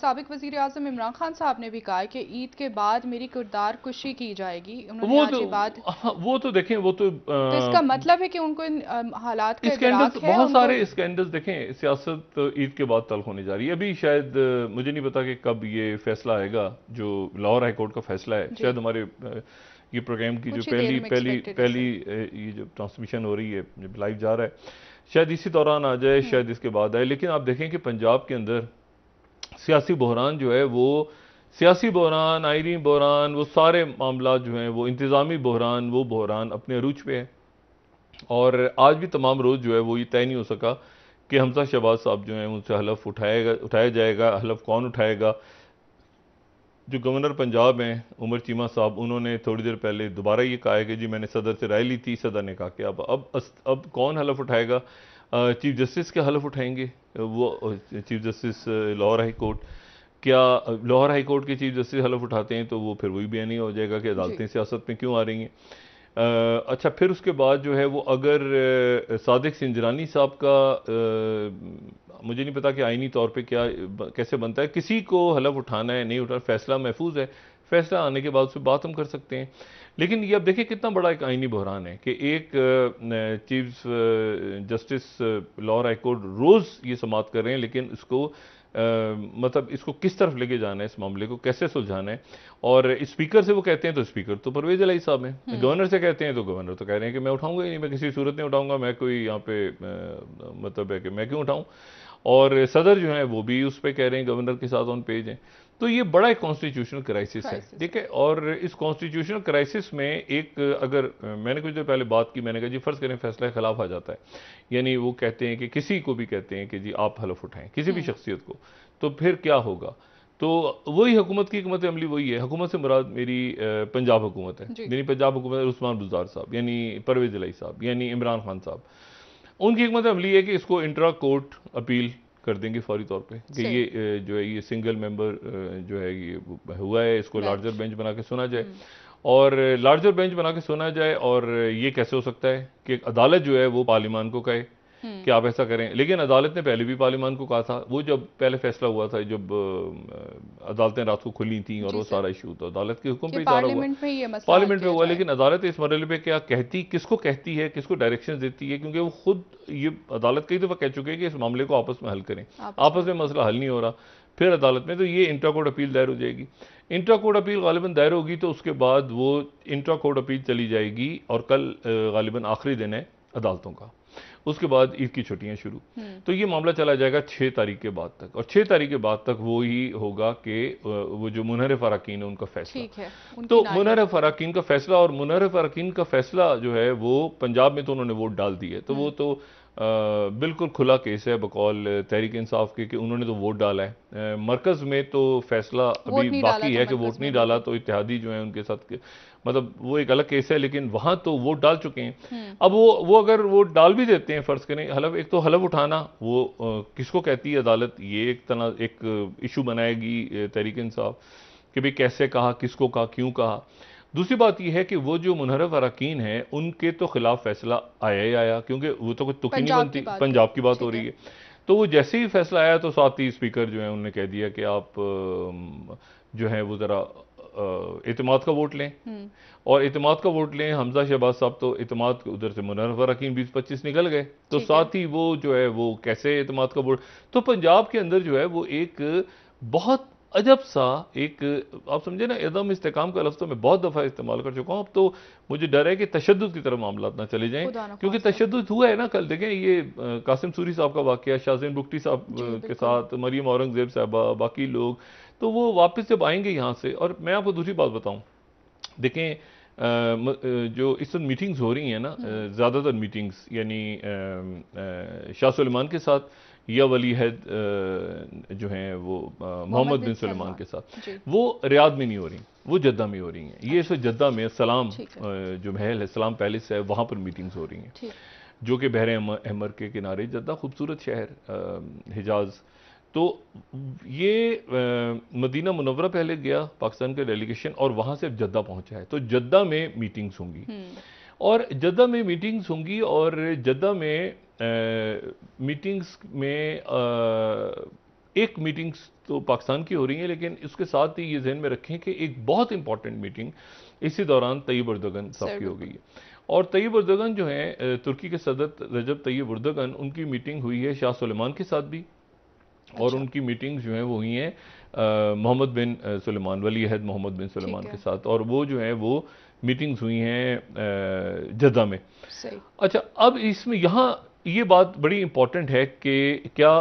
सबक वजीर अजम इमरान खान साहब ने भी कहा कि ईद के बाद मेरी किरदार कुशी की जाएगी वो तो, बात हाँ, वो तो देखें वो तो, आ, तो इसका मतलब है कि उनको इन हालात का स्कैंडल बहुत सारे स्कैंडल्स देखें सियासत तो ईद के बाद तल होने जा रही है अभी शायद मुझे नहीं पता कि कब ये फैसला आएगा जो लाहौर हाईकोर्ट का फैसला है शायद हमारे ये प्रोग्राम की जो पहली पहली पहली ये जो ट्रांसमिशन हो रही है लाइव जा रहा है शायद इसी दौरान आ जाए हम्म। शायद इसके बाद आए लेकिन आप देखें कि पंजाब के अंदर सियासी बहरान जो है वो सियासी बहरान आयरी बहरान वो सारे मामला जो हैं वो इंतज़ामी बहरान वो बहरान अपने अरूज पे है और आज भी तमाम रोज़ जो है वो ये तय नहीं हो सका कि हमसा शहबाज साहब जो हैं उनसे हलफ उठाएगा उठाया जाएगा हलफ कौन उठाएगा जो गवर्नर पंजाब हैं उमर चीमा साहब उन्होंने थोड़ी देर पहले दोबारा ये कहा है कि जी मैंने सदर से राय ली थी सदर ने कहा कि अब अब अब कौन हलफ उठाएगा चीफ जस्टिस के हलफ उठाएंगे वो chief justice Lahore high court क्या लाहौर हाई कोर्ट के चीफ जस्टिस हलफ उठाते हैं तो वो फिर वही बयानी हो जाएगा कि अदालतें सियासत में क्यों आ रही हैं अच्छा फिर उसके बाद जो है वो अगर सादिक सिंजरानी साहब का आ, मुझे नहीं पता कि आइनी तौर पे क्या कैसे बनता है किसी को हलफ उठाना है नहीं उठाना फैसला महफूज है फैसला आने के बाद उस पर बात हम कर सकते हैं लेकिन ये अब देखिए कितना बड़ा एक आइनी बहरान है कि एक चीफ जस्टिस लाहौर हाईकोर्ट रोज़ ये समाप्त कर रहे हैं लेकिन उसको आ, मतलब इसको किस तरफ लेके जाना है इस मामले को कैसे सुलझाना है और स्पीकर से वो कहते हैं तो स्पीकर तो परवेज अलाई साहब हैं हम्म। गवर्नर से कहते हैं तो गवर्नर तो कह रहे हैं कि मैं उठाऊंगा ही नहीं मैं किसी सूरत नहीं उठाऊंगा मैं कोई यहाँ पे मतलब है कि मैं क्यों उठाऊँ और सदर जो है वो भी उस पर कह रहे हैं गवर्नर के साथ ऑन पेज हैं तो ये बड़ा एक कॉन्स्टिट्यूशनल क्राइसिस है ठीक है और इस कॉन्स्टिट्यूशनल क्राइसिस में एक अगर मैंने कुछ देर पहले बात की मैंने कहा जी फ़र्ज़ करें फैसला खिलाफ आ जाता है यानी वो कहते हैं कि किसी को भी कहते हैं कि जी आप हलफ उठाएं किसी भी हम्म। शख्सियत को तो फिर क्या होगा तो वही हुकूमत की हमत मतलब अमली वही है हुकूमत से मुराद मेरी पंजाब हुकूमत है यानी पंजाब हुकूमत उस्मान बुजार साहब यानी परवेज अलाई साहब यानी इमरान खान साहब उनकी हमत मतलब अमली है कि इसको इंट्रा कोर्ट अपील कर देंगे फौरी तौर पे कि ये जो है ये सिंगल मेंबर जो है ये हुआ है इसको लार्जर बेंच बना के सुना जाए हम्म। और लार्जर बेंच बना के सुना जाए और ये कैसे हो सकता है कि अदालत जो है वो पार्लिमान को कहे कि आप ऐसा करें लेकिन अदालत ने पहले भी पार्लियमान को कहा था वो जब पहले फैसला हुआ था जब अदालतें रात को खुली थी और वो सारा इशू था अदालत के हुक्म पर हुआ पार्लियामेंट में हुआ लेकिन अदालत इस मरल पर क्या कहती किसको कहती है किसको डायरेक्शन देती है क्योंकि वो खुद ये अदालत कई दफ़ा कह चुके हैं कि इस मामले को आपस में हल करें आपस में मसला हल नहीं हो रहा फिर अदालत में तो ये इंटर कोर्ट अपील दायर हो जाएगी इंटर कोर्ट अपील गालिबा दायर होगी तो उसके बाद वो इंटर कोर्ट अपील चली जाएगी और कल गालिबा आखिरी दिन है अदालतों का उसके बाद ईद की छुट्टियां शुरू हम्म। तो ये मामला चला जाएगा छः तारीख के बाद तक और छः तारीख के बाद तक वो ही होगा कि वो जो मुनहरफ अरकान है उनका फैसला है। तो मुनहरफ अरकान का फैसला और मुनहरफ अरकान का फैसला जो है वो पंजाब में तो उन्होंने वोट डाल है तो वो हम्म। तो बिल्कुल खुला केस है बकौल तहरीक इंसाफ के कि उन्होंने तो वोट डाला है मरकज़ में तो फैसला अभी बाकी है कि वोट नहीं डाला तो इतिहादी जो है उनके साथ मतलब वो एक अलग केस है लेकिन वहाँ तो वोट डाल चुके हैं हम्म। अब वो वो अगर वोट डाल भी देते हैं फ़र्ज़ करें हलफ एक तो हलफ उठाना वो किसको कहती है अदालत ये एक तना एक इशू बनाएगी तहरीक इंसाफ कि भाई कैसे कहा किसको कहा क्यों कहा दूसरी बात यह है कि वो जो मुनहरफ अरकान है उनके तो खिलाफ फैसला आया ही आया क्योंकि वो तो कुछ तुकी नहीं बनती पंजाब की बात हो रही है तो वो जैसे ही फैसला आया तो साथ ही स्पीकर जो है उन्होंने कह दिया कि आप जो है वो ज़रा इतमाद का वोट लें हम्म। और इतमाद का वोट लें हमजा शहबाज साहब तो इतमाद उधर से मुनरफ रखी बीस पच्चीस निकल गए तो साथ ही वो जो है वो कैसे इतमाद का वोट तो पंजाब के अंदर जो है वो एक बहुत अजब सा एक आप समझे ना एदम इस्तेकाम का लफ्ज़ तो मैं बहुत दफ़ा इस्तेमाल कर चुका हूँ अब तो मुझे डर है कि तशद की तरफ मामला ना चले जाएँ क्योंकि तशद हुआ है ना कल देखें ये कासिम सूरी साहब का वाक़ शाहजैन बुगटी साहब के साथ मरीम औरंगज़ेब साहबा बाकी लोग तो वो वापस जब आएंगे यहाँ से और मैं आपको दूसरी बात बताऊँ देखें जो इस वक्त मीटिंग्स हो रही हैं ना हम्म। ज़्यादातर मीटिंग्स यानी शाह सलमान के साथ या वली हैद जो हैं वो मोहम्मद बिन सलमान के साथ वो रियाद में नहीं हो रही वो जद्दा में हो रही हैं ये इस अच्छा। जद्दा में सलाम जो महल है सलाम पैलेस है वहाँ पर मीटिंग्स हो रही हैं जो कि बहर अहमर के किनारे जद्दा खूबसूरत शहर हिजाज़ तो ये मदीना मुनवरा पहले गया पाकिस्तान का डेलीगेशन और वहाँ से जद्दा पहुँचा है तो जद्दा में मीटिंग्स होंगी हम्म। और जदा में मीटिंग्स होंगी और जदा में मीटिंग्स में आ, एक मीटिंग्स तो पाकिस्तान की हो रही हैं लेकिन इसके साथ ही ये जहन में रखें कि एक बहुत इंपॉर्टेंट मीटिंग इसी दौरान तयब उर्दगन साहब की हो गई है और तयब उर्दगन जो हैं तुर्की के सदर रजब तयब उर्दगन उनकी मीटिंग हुई है शाह सलेमान के साथ भी अच्छा। और उनकी मीटिंग्स जो हैं वो हुई हैं मोहम्मद बिन सुलेमान वली अहद मोहम्मद बिन सुलेमान के साथ और वो जो है वो मीटिंग्स हुई हैं जद्दा में अच्छा अब इसमें यहाँ ये बात बड़ी इंपॉर्टेंट है कि क्या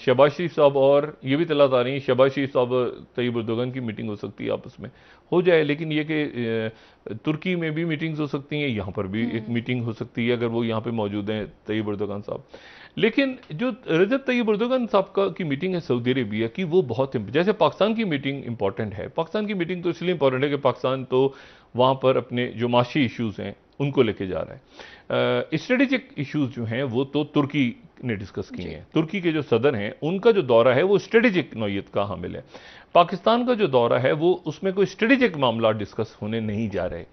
शहबाज शरीफ साहब और ये भी तला है शहबाज शरीफ साहब तयब उर्दोगन की मीटिंग हो सकती है आपस में हो जाए लेकिन ये कि तुर्की में भी मीटिंग्स हो सकती हैं यहाँ पर भी हम्म। एक मीटिंग हो सकती है अगर वो यहाँ पे मौजूद हैं तयब उर्दोगन साहब लेकिन जो रजत तयब उर्दोगन साहब का की मीटिंग है सऊदी अरेबिया की वो बहुत जैसे पाकिस्तान की मीटिंग इंपॉर्टेंट है पाकिस्तान की मीटिंग तो इसलिए इंपॉर्टेंट है कि पाकिस्तान तो वहाँ पर अपने जो माशी इशूज़ हैं उनको लेके जा रहा है स्ट्रेटेजिक इश्यूज जो हैं वो तो तुर्की ने डिस्कस किए हैं तुर्की के जो सदर हैं उनका जो दौरा है वो स्ट्रेटेजिक नोयत का हामिल है पाकिस्तान का जो दौरा है वो उसमें कोई स्ट्रेटेजिक मामला डिस्कस होने नहीं जा रहे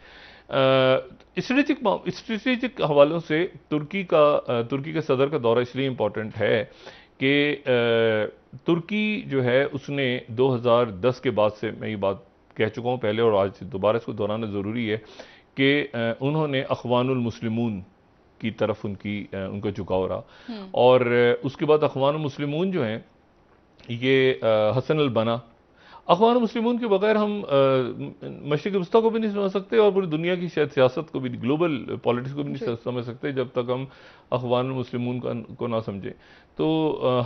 स्ट्रेटेजिक स्ट्रेटिक हवालों से तुर्की का तुर्की के सदर का दौरा इसलिए इंपॉर्टेंट है कि तुर्की जो है उसने 2010 के बाद से मैं ये बात कह चुका हूँ पहले और आज दोबारा इसको दोहराना ज़रूरी है कि उन्होंने अखवानमसलिम की तरफ उनकी उनका झुकाव रहा हम्म। और उसके बाद अखवान जो हैं ये हसन अलबना अखबार मुस्लिम के बगैर हम मशरक़ वस्ता को भी नहीं समझ सकते और पूरी दुनिया की शायद सियासत को भी ग्लोबल पॉलिटिक्स को भी नहीं समझ सकते जब तक हम अखबार मुस्लिम को ना समझें तो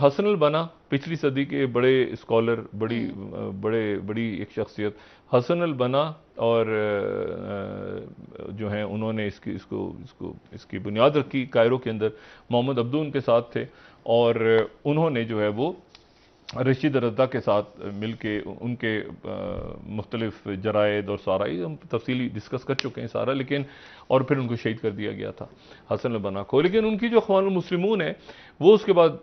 हसन अलबना पिछली सदी के बड़े स्कॉलर बड़ी बड़े बड़ी एक शख्सियत हसन अलबना और जो है उन्होंने इसकी इसको इसको इसकी बुनियाद रखी कायरों के अंदर मोहम्मद अब्दू उनके साथ थे और उन्होंने जो है वो रशीद रद्दा के साथ मिल के उनके मुख्तलिफ जराइद और सारा ही हम तफसीली डिस्कस कर चुके हैं सारा लेकिन और फिर उनको शहीद कर दिया गया था हसन लबना को लेकिन उनकी जो अखवान मुस्लिमून है वो उसके बाद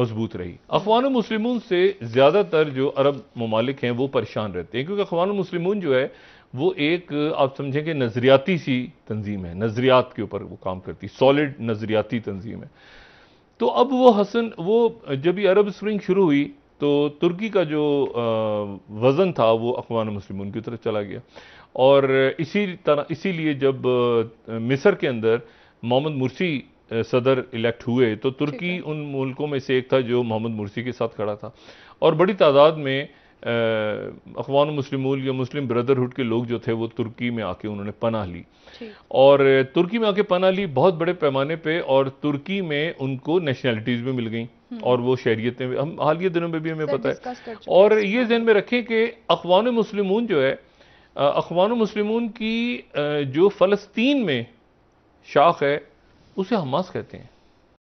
मजबूत रही अखवान मुस्लिमून से ज़्यादातर जो अरब ममालिक हैं वो परेशान रहते हैं क्योंकि अखवान मुस्लिमून जो है वो एक आप समझें कि नज़रियाती सी तंजीम है नज़रियात के ऊपर वो काम करती सॉलिड नज़रियाती तंजीम है तो अब वो हसन वो जब ये अरब स्प्रिंग शुरू हुई तो तुर्की का जो वज़न था वो अकवा मुस्लिम की तरफ चला गया और इसी तरह इसीलिए जब मिस्र के अंदर मोहम्मद मुर्सी सदर इलेक्ट हुए तो तुर्की उन मुल्कों में से एक था जो मोहम्मद मुर्सी के साथ खड़ा था और बड़ी तादाद में अखवान मुस्लिम या मुस्लिम ब्रदरहुड के लोग जो थे वो तुर्की में आके उन्होंने पनाह ली और तुर्की में आके पनाह ली बहुत बड़े पैमाने पे और तुर्की में उनको नेशनैलिटीज़ भी मिल गई हम्म। और वो शहरीतें हम हालिया दिनों में भी हमें पता है और ये जहन में रखें कि अखवान मुस्लिम जो है अखवान मुस्लिम की जो फ़लस्तीन में शाख है उसे हमास कहते हैं